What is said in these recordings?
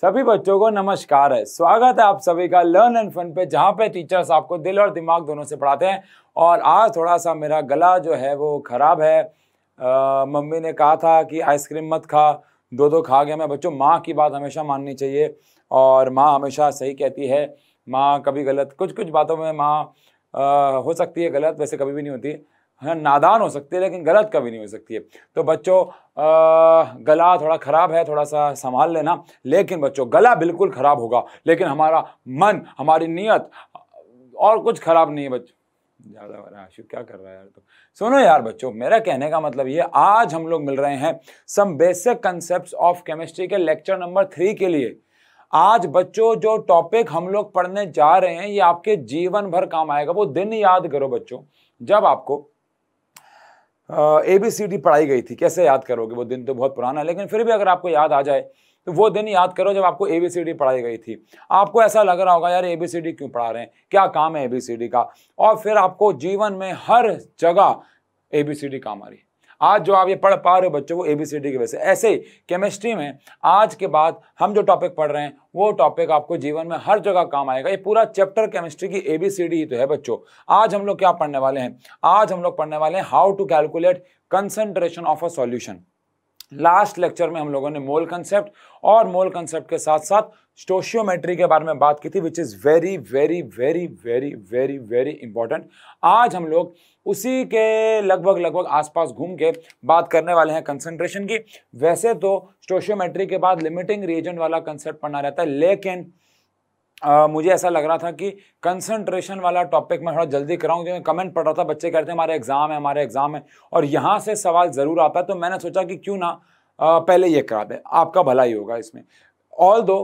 सभी बच्चों को नमस्कार है स्वागत है आप सभी का लर्न एंड फन पे जहाँ पे टीचर्स आपको दिल और दिमाग दोनों से पढ़ाते हैं और आज थोड़ा सा मेरा गला जो है वो ख़राब है आ, मम्मी ने कहा था कि आइसक्रीम मत खा दो दो खा गया मैं बच्चों माँ की बात हमेशा माननी चाहिए और माँ हमेशा सही कहती है माँ कभी गलत कुछ कुछ बातों में माँ हो सकती है गलत वैसे कभी भी नहीं होती है नादान हो सकती है लेकिन गलत कभी नहीं हो सकती है तो बच्चों गला थोड़ा ख़राब है थोड़ा सा संभाल लेना लेकिन बच्चों गला बिल्कुल ख़राब होगा लेकिन हमारा मन हमारी नीयत और कुछ ख़राब नहीं है बच्चों ज़्यादा बड़ा आशु क्या कर रहा है यार तो सुनो यार बच्चों मेरा कहने का मतलब ये आज हम लोग मिल रहे हैं some basic concept of chemistry के लेक्चर नंबर थ्री के लिए आज बच्चों जो टॉपिक हम लोग पढ़ने जा रहे हैं ये आपके जीवन भर काम आएगा वो दिन याद करो बच्चों जब आपको ए बी सी डी पढ़ाई गई थी कैसे याद करोगे वो दिन तो बहुत पुराना है लेकिन फिर भी अगर आपको याद आ जाए तो वो दिन याद करो जब आपको ए बी सी डी पढ़ाई गई थी आपको ऐसा लग रहा होगा यार ए बी सी डी क्यों पढ़ा रहे हैं क्या काम है ए बी सी डी का और फिर आपको जीवन में हर जगह ए बी सी डी काम आ रही आज जो आप ये पढ़ पा रहे हो बच्चों को ए बी सी डी की वजह से ऐसे ही केमिस्ट्री में आज के बाद हम जो टॉपिक पढ़ रहे हैं वो टॉपिक आपको जीवन में हर जगह काम आएगा ये पूरा चैप्टर केमिस्ट्री की ए बी सी डी ही तो है बच्चों आज हम लोग क्या पढ़ने वाले हैं आज हम लोग पढ़ने वाले हैं how to calculate concentration of a solution last lecture में हम लोगों ने मोल कंसेप्ट और मोल कंसेप्ट के साथ साथ स्टोशियोमेट्री के बारे में बात की थी which is very very very very very very important आज हम लोग उसी के लगभग लगभग आसपास घूम के बात करने वाले हैं कंसंट्रेशन की वैसे तो स्टोशियोमेट्री के बाद लिमिटिंग रीजन वाला कंसेप्ट पढ़ना रहता है लेकिन आ, मुझे ऐसा लग रहा था कि कंसंट्रेशन वाला टॉपिक मैं थोड़ा जल्दी कराऊं क्योंकि कमेंट पढ़ रहा था बच्चे कहते हैं हमारे एग्ज़ाम है हमारे एग्ज़ाम है और यहाँ से सवाल ज़रूर आता है तो मैंने सोचा कि क्यों ना पहले ये करा दें आपका भला ही होगा इसमें ऑल दो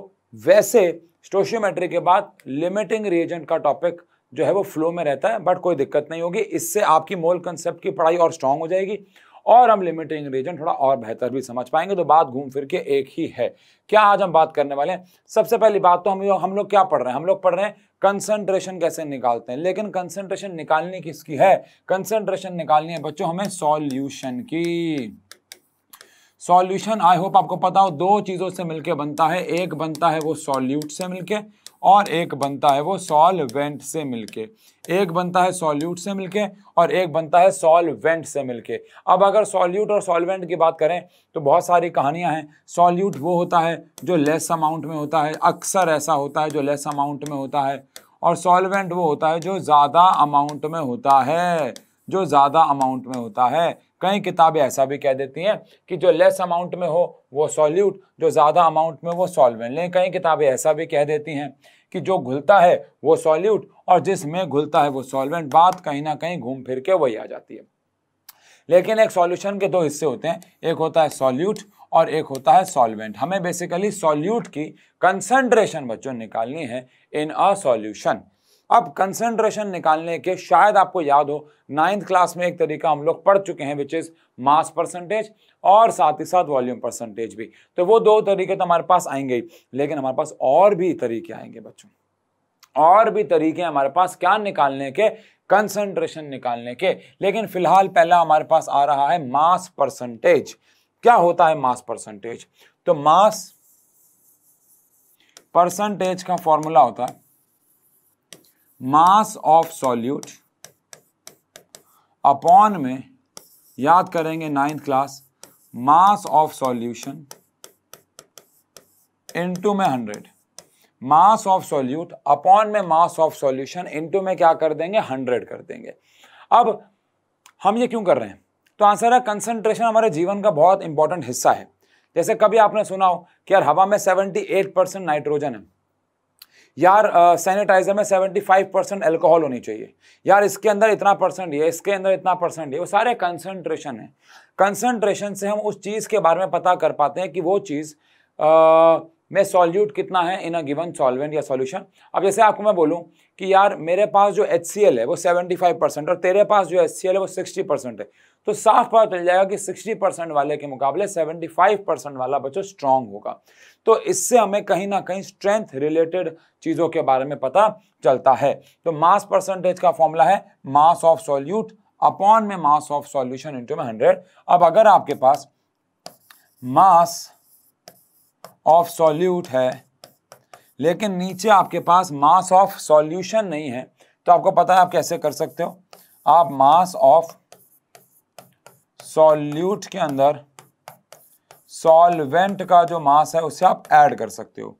वैसे स्टोशियोमेट्री के बाद लिमिटिंग रिएजेंट का टॉपिक जो है वो फ्लो में रहता है बट कोई दिक्कत नहीं होगी इससे आपकी मोल कंसेप्ट की पढ़ाई और स्ट्रांग हो जाएगी और हम लिमिटिंग रीजन थोड़ा और बेहतर भी समझ पाएंगे तो बात घूम फिर के एक ही है क्या आज हम बात करने वाले हैं सबसे पहली बात तो हम लोग हम लोग क्या पढ़ रहे हैं हम लोग पढ़ रहे हैं कंसंट्रेशन कैसे निकालते हैं लेकिन कंसंट्रेशन निकालनी किसकी है कंसंट्रेशन निकालनी है बच्चों हमें सॉल्यूशन की सॉल्यूशन आई होप आपको पता हो दो चीज़ों से मिलकर बनता है एक बनता है वो सॉल्यूट से मिलकर और एक बनता है वो सॉल्वेंट से मिलके एक बनता है सॉल्यूट से मिलके और एक बनता है सॉल्वेंट से मिलके अब अगर सॉल्यूट और सॉल्वेंट की बात करें तो बहुत सारी कहानियां हैं सॉल्यूट वो होता है जो लेस अमाउंट में होता है अक्सर ऐसा होता है जो लेस अमाउंट में होता है और सॉल्वेंट वो होता है जो ज़्यादा अमाउंट में होता है जो ज़्यादा अमाउंट में होता है कई किताबें ऐसा भी कह देती हैं कि जो लेस अमाउंट में हो वो सॉल्यूट जो ज़्यादा अमाउंट में वो सॉल्वेंट लेकिन कई किताबें ऐसा भी कह देती हैं कि जो घुलता है वो सॉल्यूट और जिसमें घुलता है वो सॉल्वेंट बात कहीं ना कहीं घूम फिर के वही आ जाती है लेकिन एक सॉल्यूशन के दो हिस्से होते हैं एक होता है सॉल्यूट और एक होता है सॉल्वेंट हमें बेसिकली सॉल्यूट की कंसंट्रेशन बच्चों निकालनी है इन अ सॉल्यूशन अब कंसंट्रेशन निकालने के शायद आपको याद हो नाइन्थ क्लास में एक तरीका हम लोग पढ़ चुके हैं विच इज मास परसेंटेज और साथ ही साथ वॉल्यूम परसेंटेज भी तो वो दो तरीके तो हमारे पास आएंगे ही लेकिन हमारे पास और भी तरीके आएंगे बच्चों और भी तरीके हमारे पास क्या निकालने के कंसंट्रेशन निकालने के लेकिन फिलहाल पहला हमारे पास आ रहा है मास परसेंटेज क्या होता है मास परसेंटेज तो मास परसेंटेज का फॉर्मूला होता है मास ऑफ सॉल्यूट अपॉन में याद करेंगे ninth class mass of solution into में hundred mass of solute upon में मास ऑफ सॉल्यूशन इनटू में क्या कर देंगे हंड्रेड कर देंगे अब हम ये क्यों कर रहे हैं तो आंसर है कंसंट्रेशन हमारे जीवन का बहुत इंपॉर्टेंट हिस्सा है जैसे कभी आपने सुना हो कि यार हवा में 78 परसेंट नाइट्रोजन है यार सैनिटाइजर uh, में 75 परसेंट एल्कोहल होनी चाहिए यार इसके अंदर इतना परसेंट ये इसके अंदर इतना परसेंट ये वो सारे कंसंट्रेशन है कंसंट्रेशन से हम उस चीज़ के बारे में पता कर पाते हैं कि वो चीज़ में सॉल्यूट कितना है इन अ गिवन सॉल्वेंट या सॉल्यूशन अब जैसे आपको मैं बोलूँ कि यार मेरे पास जो एच है वो 75 परसेंट और तेरे पास जो एच है वो 60 परसेंट है तो साफ पता चल जाएगा कि 60 परसेंट वाले के मुकाबले 75 परसेंट वाला बच्चों स्ट्रांग होगा तो इससे हमें कहीं ना कहीं स्ट्रेंथ रिलेटेड चीज़ों के बारे में पता चलता है तो मास परसेंटेज का फॉर्मूला है मास ऑफ सॉल्यूट अपॉन में मास ऑफ सॉल्यूशन इंटू में हंड्रेड अब अगर आपके पास मास ऑफ सॉल्यूट है लेकिन नीचे आपके पास मास ऑफ सॉल्यूशन नहीं है तो आपको पता है आप कैसे कर सकते हो आप मास ऑफ सॉल्यूट के अंदर सॉल्वेंट का जो मास है उसे आप ऐड कर सकते हो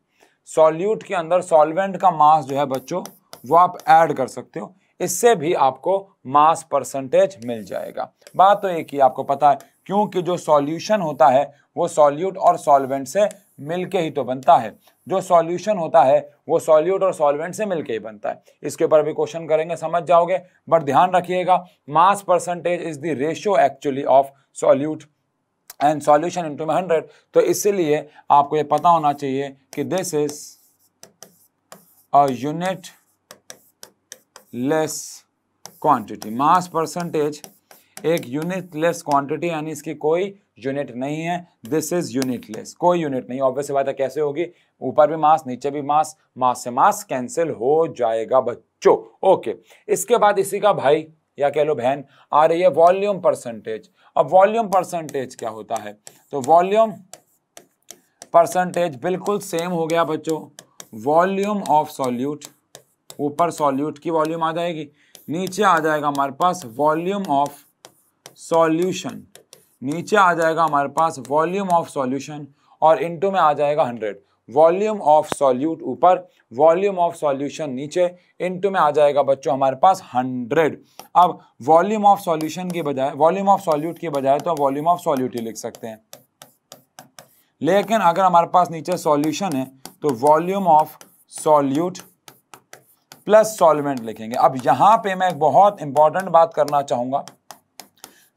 सॉल्यूट के अंदर सॉल्वेंट का मास जो है बच्चों वो आप ऐड कर सकते हो इससे भी आपको मास परसेंटेज मिल जाएगा बात तो एक ही आपको पता है क्योंकि जो सॉल्यूशन होता है वो सॉल्यूट और सॉल्वेंट से मिलके ही तो बनता है जो सॉल्यूशन होता है वो सॉल्यूट और सॉल्वेंट से मिलके ही बनता है इसके ऊपर भी क्वेश्चन करेंगे समझ जाओगे बट ध्यान रखिएगा mass percentage is the ratio actually of solute and solution into to hundred तो इसलिए आपको ये पता होना चाहिए कि this is a unit less quantity mass percentage एक यूनिट लेस क्वांटिटी यानी इसकी कोई यूनिट नहीं है दिस इज यूनिट लेस कोई यूनिट नहीं ऑब्वियस बात है कैसे होगी ऊपर भी मास नीचे भी मास मास से मास कैंसिल हो जाएगा बच्चों ओके इसके बाद इसी का भाई या कह लो बहन आ रही है वॉल्यूम परसेंटेज अब वॉल्यूम परसेंटेज क्या होता है तो वॉल्यूम परसेंटेज बिल्कुल सेम हो गया बच्चों वॉल्यूम ऑफ सॉल्यूट ऊपर सॉल्यूट की वॉल्यूम आ जाएगी नीचे आ जाएगा हमारे पास वॉल्यूम ऑफ सॉल्यूशन नीचे आ जाएगा हमारे पास वॉल्यूम ऑफ सॉल्यूशन और इनटू में आ जाएगा हंड्रेड वॉल्यूम ऑफ सॉल्यूट ऊपर वॉल्यूम ऑफ सॉल्यूशन नीचे इनटू में आ जाएगा बच्चों हमारे पास हंड्रेड अब वॉल्यूम ऑफ सॉल्यूशन के बजाय वॉल्यूम ऑफ सॉल्यूट के बजाय तो वॉल्यूम ऑफ सॉल्यूट ही लिख सकते हैं लेकिन अगर हमारे पास नीचे सॉल्यूशन है तो volume of solute plus solvent लिखेंगे अब यहां पे मैं एक बहुत इंपॉर्टेंट बात करना चाहूंगा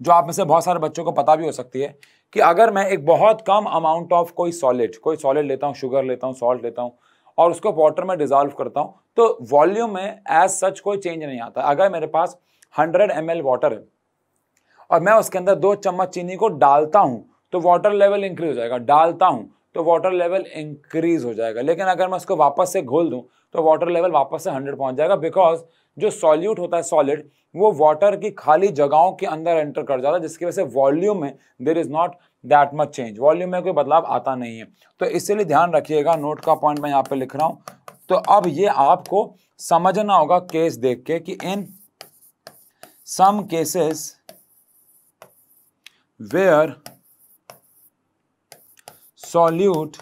जो आप में से बहुत सारे बच्चों को पता भी हो सकती है कि अगर मैं एक बहुत कम अमाउंट ऑफ कोई सॉलिड कोई सॉलिड लेता हूँ शुगर लेता हूँ सॉल्ट लेता हूँ और उसको वाटर में डिजॉल्व करता हूँ तो वॉल्यूम में एज सच कोई चेंज नहीं आता अगर मेरे पास हंड्रेड एम एल वाटर है और मैं उसके अंदर दो चम्मच चीनी को डालता हूँ तो वाटर लेवल इंक्रीज हो जाएगा डालता हूँ तो वाटर लेवल इंक्रीज हो जाएगा लेकिन अगर मैं उसको वापस से घोल दूँ तो वाटर लेवल वापस से हंड्रेड पहुंच जाएगा बिकॉज जो सॉल्यूट होता है सॉलिड वो वाटर की खाली जगहों के अंदर एंटर कर जाता है जिसकी वजह से वॉल्यूम में there is not that much change volume में कोई बदलाव आता नहीं है तो इसीलिए ध्यान रखिएगा नोट का पॉइंट मैं यहाँ पे लिख रहा हूँ तो अब ये आपको समझना होगा केस देख के कि in some cases where solute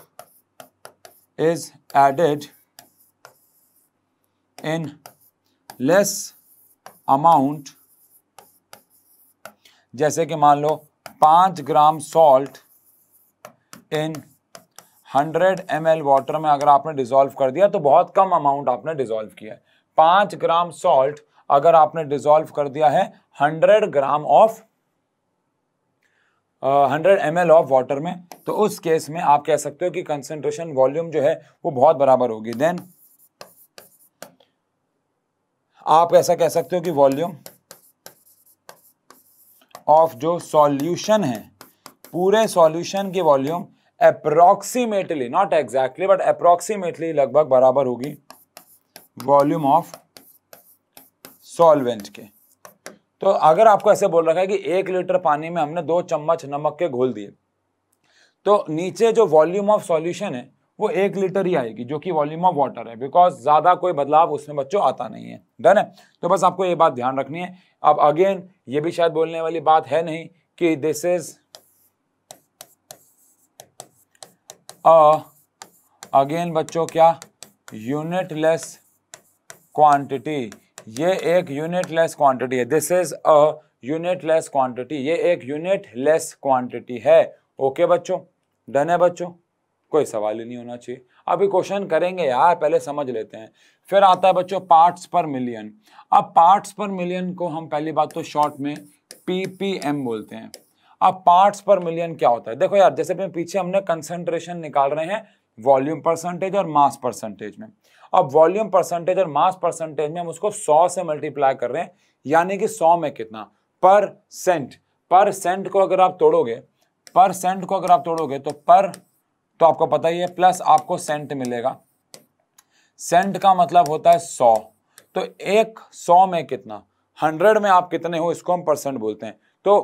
is added an less amount जैसे कि मान लो पाँच gram salt in hundred M L water में अगर आपने डिजोल्व कर दिया तो बहुत कम अमाउंट आपने डिजोल्व किया है पाँच ग्राम सॉल्ट अगर आपने डिजोल्व कर दिया है hundred gram of hundred M L of water में तो उस केस में आप कह सकते हो कि कंसेंट्रेशन वॉल्यूम जो है वो बहुत बराबर होगी देन आप ऐसा कह सकते हो कि वॉल्यूम ऑफ जो सॉल्यूशन है पूरे सॉल्यूशन की volume approximately not exactly but approximately लगभग बराबर होगी वॉल्यूम ऑफ सॉल्वेंट के तो अगर आपको ऐसे बोल रखा है कि एक लीटर पानी में हमने दो चम्मच नमक के घोल दिए तो नीचे जो वॉल्यूम ऑफ सॉल्यूशन है वो एक लीटर ही आएगी जो कि वॉल्यूम ऑफ वाटर है बिकॉज ज़्यादा कोई बदलाव उसमें बच्चों आता नहीं है डन है तो बस आपको ये बात ध्यान रखनी है अब अगेन ये भी शायद बोलने वाली बात है नहीं कि दिस इज अगेन बच्चों क्या यूनिटलेस क्वांटिटी ये एक यूनिटलेस क्वांटिटी है this is a unitless quantity ये एक यूनिट लेस क्वांटिटी है ओके okay, बच्चों डन है बच्चों कोई सवाल ही नहीं होना चाहिए अभी क्वेश्चन करेंगे यार पहले समझ लेते हैं फिर आता है बच्चों पार्ट्स पर मिलियन अब पार्ट्स पर मिलियन को हम पहली बात तो शॉर्ट में पी पी एम बोलते हैं अब पार्ट्स पर मिलियन क्या होता है देखो यार जैसे अपने पीछे हमने कंसंट्रेशन निकाल रहे हैं वॉल्यूम परसेंटेज और मास परसेंटेज में अब वॉल्यूम परसेंटेज और मास परसेंटेज में हम उसको सौ से मल्टीप्लाई कर रहे हैं यानी कि सौ में कितना परसेंट परसेंट को अगर आप तोड़ोगे परसेंट को अगर आप तोड़ोगे तो पर तो आपको पता ही है प्लस आपको सेंट मिलेगा सेंट का मतलब होता है सौ तो एक सौ में कितना हंड्रेड में आप कितने हो इसको हम परसेंट बोलते हैं तो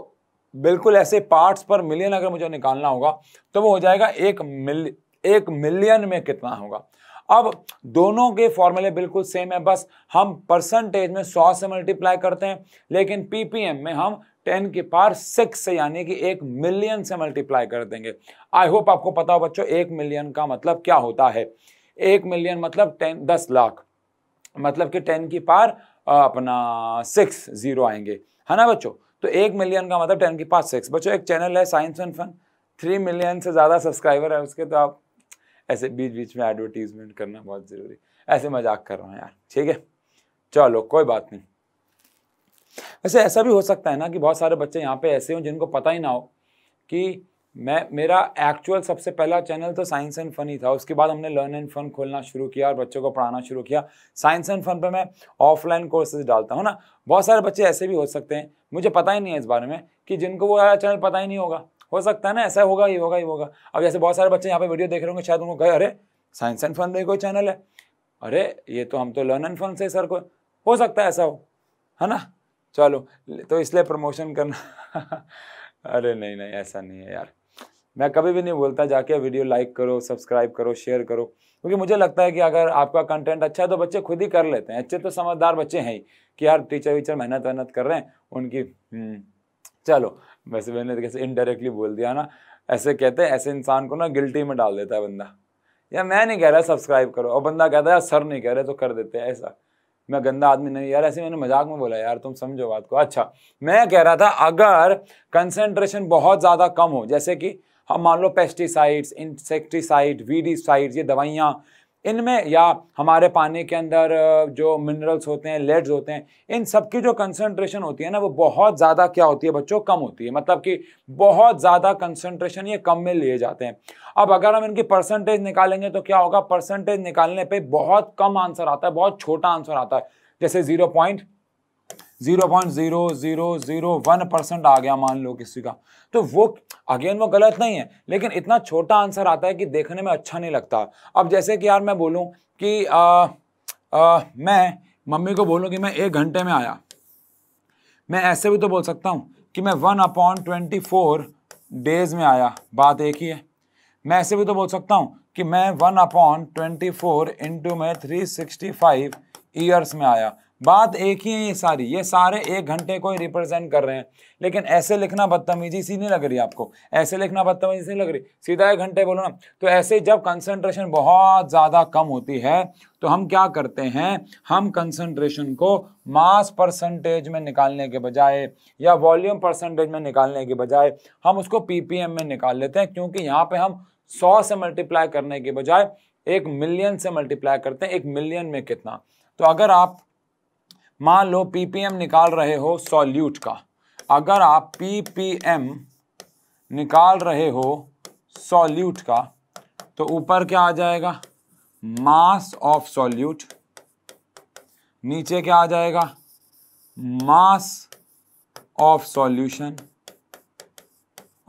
बिल्कुल ऐसे पार्ट्स पर मिलियन अगर मुझे निकालना होगा तो वो हो जाएगा एक मिल एक मिलियन में कितना होगा अब दोनों के फॉर्मूले बिल्कुल सेम है बस हम परसेंटेज में सौ से मल्टीप्लाई करते हैं लेकिन पीपीएम में हम टेन के पार सिक्स से यानी कि एक मिलियन से मल्टीप्लाई कर देंगे आई होप आपको पता हो बच्चों एक मिलियन का मतलब क्या होता है एक मिलियन मतलब टेन दस लाख मतलब कि टेन की पार अपना सिक्स जीरो आएंगे है ना बच्चों तो एक मिलियन का मतलब टेन की पार सिक्स बच्चों एक चैनल है science and fun three million से ज़्यादा सब्सक्राइबर है उसके तो आप ऐसे बीच बीच में एडवर्टीजमेंट करना बहुत ज़रूरी ऐसे मजाक कर रहा हूँ यार ठीक है चलो कोई बात नहीं वैसे ऐसा भी हो सकता है ना कि बहुत सारे बच्चे यहाँ पे ऐसे हों जिनको पता ही ना हो कि मैं मेरा एक्चुअल सबसे पहला चैनल तो साइंस एंड फन ही था उसके बाद हमने लर्न एंड फन खोलना शुरू किया और बच्चों को पढ़ाना शुरू किया साइंस एंड फन पे मैं ऑफलाइन कोर्सेज डालता हूँ ना बहुत सारे बच्चे ऐसे भी हो सकते हैं मुझे पता ही नहीं है इस बारे में कि जिनको वो चैनल पता ही नहीं होगा हो सकता है ना ऐसा होगा ही होगा ही होगा अब जैसे बहुत सारे बच्चे यहाँ पे वीडियो देख रहे होंगे शायद उनको कहे अरे साइंस एंड फन में कोई चैनल है अरे ये तो हम तो लर्न एंड फन से सर को हो सकता है ऐसा हो है ना चलो तो इसलिए प्रमोशन करना अरे नहीं नहीं ऐसा नहीं है यार मैं कभी भी नहीं बोलता जाके वीडियो लाइक करो सब्सक्राइब करो शेयर करो क्योंकि मुझे लगता है कि अगर आपका कंटेंट अच्छा है तो बच्चे खुद ही कर लेते हैं अच्छे तो समझदार बच्चे हैं ही कि यार टीचर वीचर मेहनत वेहनत कर रहे हैं उनकी हम्म, चलो वैसे मैंने तो कैसे इनडायरेक्टली बोल दिया ना ऐसे कहते हैं ऐसे इंसान को ना गिल्टी में डाल देता है बंदा या मैं नहीं कह रहा सब्सक्राइब करो और बंदा कहता है सर नहीं कह रहे तो कर देते हैं ऐसा मैं गंदा आदमी नहीं यार ऐसे मैंने मजाक में बोला यार तुम समझो बात को अच्छा मैं कह रहा था अगर कंसेंट्रेशन बहुत ज़्यादा कम हो जैसे कि हम मान लो पेस्टिसाइड्स इंसेक्टिसाइड वीडिसाइड ये दवाइयाँ इनमें या हमारे पानी के अंदर जो मिनरल्स होते हैं लेड्स होते हैं इन सब की जो कंसनट्रेशन होती है ना वो बहुत ज़्यादा क्या होती है बच्चों कम होती है मतलब कि बहुत ज़्यादा कंसनट्रेशन ये कम में लिए जाते हैं अब अगर हम इनकी परसेंटेज निकालेंगे तो क्या होगा परसेंटेज निकालने पर बहुत कम आंसर आता है बहुत छोटा आंसर आता है जैसे zero point zero point zero zero zero one percent आ गया मान लो किसी का तो वो अगेन वो गलत नहीं है लेकिन इतना छोटा आंसर आता है कि देखने में अच्छा नहीं लगता अब जैसे कि यार मैं बोलूँ कि आ, आ, मैं मम्मी को बोलूँ कि मैं एक घंटे में आया मैं ऐसे भी तो बोल सकता हूँ कि मैं one upon twenty four days में आया बात एक ही है मैं ऐसे भी तो बोल सकता हूँ कि मैं one upon twenty four into में थ्री सिक्सटी फाइव ईयर्स में आया बात एक ही है ये सारी ये सारे एक घंटे को ही रिप्रेजेंट कर रहे हैं लेकिन ऐसे लिखना बदतमीजी सी नहीं लग रही आपको ऐसे लिखना बदतमीजी सी लग रही सीधा एक घंटे बोलो ना तो ऐसे जब कंसंट्रेशन बहुत ज़्यादा कम होती है तो हम क्या करते हैं हम कंसंट्रेशन को मास परसेंटेज में निकालने के बजाय या वॉल्यूम परसेंटेज में निकालने के बजाय हम उसको पी में निकाल लेते हैं क्योंकि यहाँ पे हम सौ से मल्टीप्लाई करने के बजाय एक मिलियन से मल्टीप्लाई करते हैं एक मिलियन में कितना तो अगर आप मान लो पीपीएम निकाल रहे हो सॉल्यूट का अगर आप पीपीएम निकाल रहे हो सॉल्यूट का तो ऊपर क्या आ जाएगा मास ऑफ सॉल्यूट नीचे क्या आ जाएगा मास ऑफ सॉल्यूशन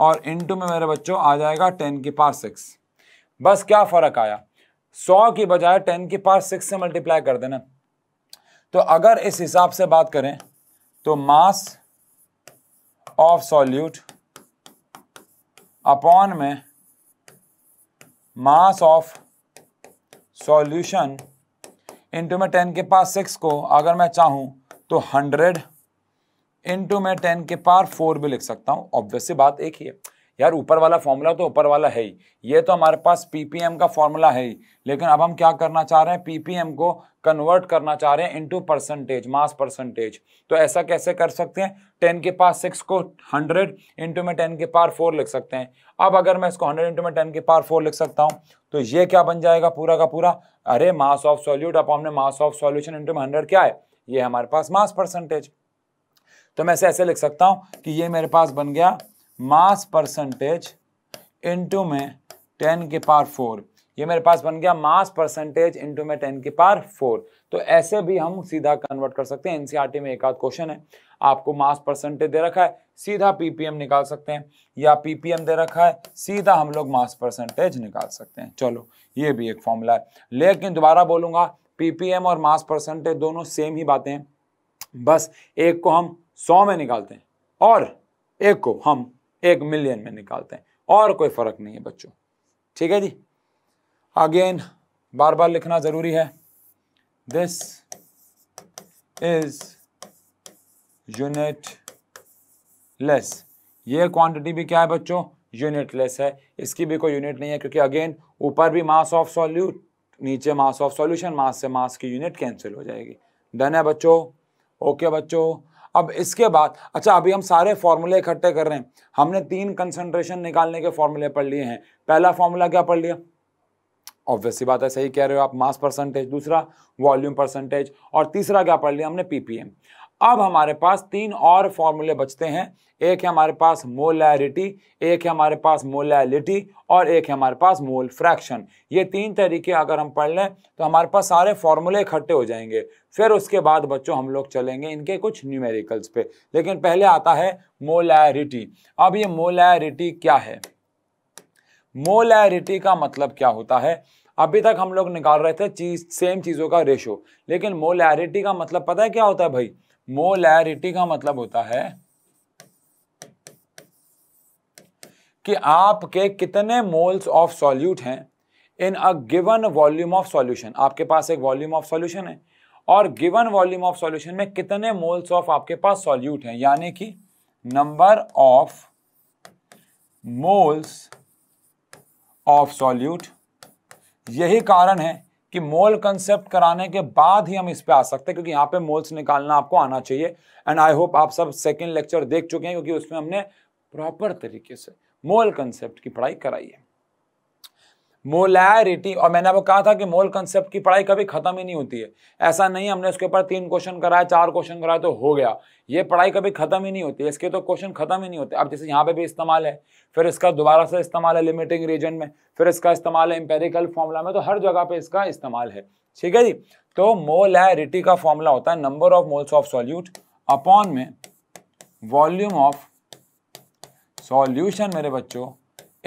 और इनटू में मेरे बच्चों आ जाएगा टेन की पास सिक्स बस क्या फ़र्क आया सौ की बजाय टेन की पास सिक्स से मल्टीप्लाई कर देना तो अगर इस हिसाब से बात करें तो मास ऑफ सॉल्यूट अपॉन में मास ऑफ सॉल्यूशन इंटू में टेन के पास सिक्स को अगर मैं चाहूं तो हंड्रेड इंटू में टेन के पार फोर भी लिख सकता हूं ऑब्वियसली बात एक ही है यार ऊपर वाला फॉर्मूला तो ऊपर वाला है ही ये तो हमारे पास पीपीएम का फॉर्मूला है ही लेकिन अब हम क्या करना चाह रहे हैं पीपीएम को कन्वर्ट करना चाह रहे हैं इनटू परसेंटेज मास परसेंटेज तो ऐसा कैसे कर सकते हैं टेन के पास सिक्स को हंड्रेड इंटू में टेन के पार फोर लिख सकते हैं अब अगर मैं इसको हंड्रेड इंटू में टेन के पार फोर लिख सकता हूँ तो ये क्या बन जाएगा पूरा का पूरा अरे मास ऑफ सोल्यूट अब हमने मास ऑफ सोल्यूशन इंटू में हंड्रेड क्या है ये हमारे पास मास परसेंटेज तो मैं ऐसे ऐसे लिख सकता हूँ कि ये मेरे पास बन गया मास परसेंटेज इंटू में टेन के पार फोर ये मेरे पास बन गया मास परसेंटेज इंटू में टेन के पार फोर तो ऐसे भी हम सीधा कन्वर्ट कर सकते हैं एनसीईआरटी e में एक आध क्वेश्चन है आपको मास परसेंटेज दे रखा है सीधा पीपीएम निकाल सकते हैं या पीपीएम दे रखा है सीधा हम लोग मास परसेंटेज निकाल सकते हैं चलो ये भी एक फॉर्मूला है लेकिन दोबारा बोलूंगा पीपीएम और मास परसेंटेज दोनों सेम ही बातें हैं बस एक को हम सौ में निकालते हैं और एक को हम एक मिलियन में निकालते हैं और कोई फ़र्क नहीं है बच्चों ठीक है जी अगेन बार बार लिखना ज़रूरी है दिस इज यूनिट लेस ये क्वांटिटी भी क्या है बच्चों यूनिटलेस है इसकी भी कोई यूनिट नहीं है क्योंकि अगेन ऊपर भी मास ऑफ सॉल्यूट नीचे मास ऑफ सॉल्यूशन मास से मास की यूनिट कैंसिल हो जाएगी डन है बच्चों ओके बच्चों अब इसके बाद अच्छा अभी हम सारे फॉर्मूले इकट्ठे कर रहे हैं हमने तीन कंसंट्रेशन निकालने के फॉर्मूले पढ़ लिए हैं पहला फॉर्मूला क्या पढ़ लिया ऑब्वियसली बात है सही कह रहे हो आप मास परसेंटेज दूसरा वॉल्यूम परसेंटेज और तीसरा क्या पढ़ लिया हमने पीपीएम अब हमारे पास तीन और फॉर्मूले बचते हैं एक है हमारे पास मोलैरिटी एक है हमारे पास मोलैलिटी और एक है हमारे पास मोल फ्रैक्शन ये तीन तरीके अगर हम पढ़ लें तो हमारे पास सारे फॉर्मूले इकट्ठे हो जाएंगे फिर उसके बाद बच्चों हम लोग चलेंगे इनके कुछ न्यूमेरिकल्स पे लेकिन पहले आता है मोलैरिटी अब ये मोलैरिटी क्या है मोलैरिटी का मतलब क्या होता है अभी तक हम लोग निकाल रहे थे चीज सेम चीज़ों का रेशो लेकिन मोलैरिटी का मतलब पता है क्या होता है भाई मोलैरिटी का मतलब होता है कि आपके कितने मोल्स ऑफ सॉल्यूट हैं in a given volume of solution आपके पास एक वॉल्यूम ऑफ सॉल्यूशन है और गिवन वॉल्यूम ऑफ सॉल्यूशन में कितने मोल्स ऑफ आपके पास सॉल्यूट हैं यानी कि number of moles of solute यही कारण है कि मोल कंसेप्ट कराने के बाद ही हम इस पे आ सकते हैं क्योंकि यहाँ पे मोल्स निकालना आपको आना चाहिए एंड आई होप आप सब सेकेंड लेक्चर देख चुके हैं क्योंकि उसमें हमने प्रॉपर तरीके से मोल कंसेप्ट की पढ़ाई कराई है मोलैरिटी और मैंने आपको कहा था कि मोल कंसेप्ट की पढ़ाई कभी खत्म ही नहीं होती है ऐसा नहीं हमने उसके ऊपर तीन क्वेश्चन कराया चार क्वेश्चन कराया तो हो गया ये पढ़ाई कभी खत्म ही नहीं होती इसके तो क्वेश्चन खत्म ही नहीं होते अब जैसे यहाँ पे भी इस्तेमाल है फिर इसका दोबारा से इस्तेमाल है लिमिटिंग रीजन में फिर इसका इस्तेमाल है एम्पेरिकल फॉर्मूला में तो हर जगह पे इसका इस्तेमाल है ठीक है जी तो मोलैरिटी का फॉर्मूला होता है number of moles of solute upon में वॉल्यूम ऑफ सॉल्यूशन मेरे बच्चों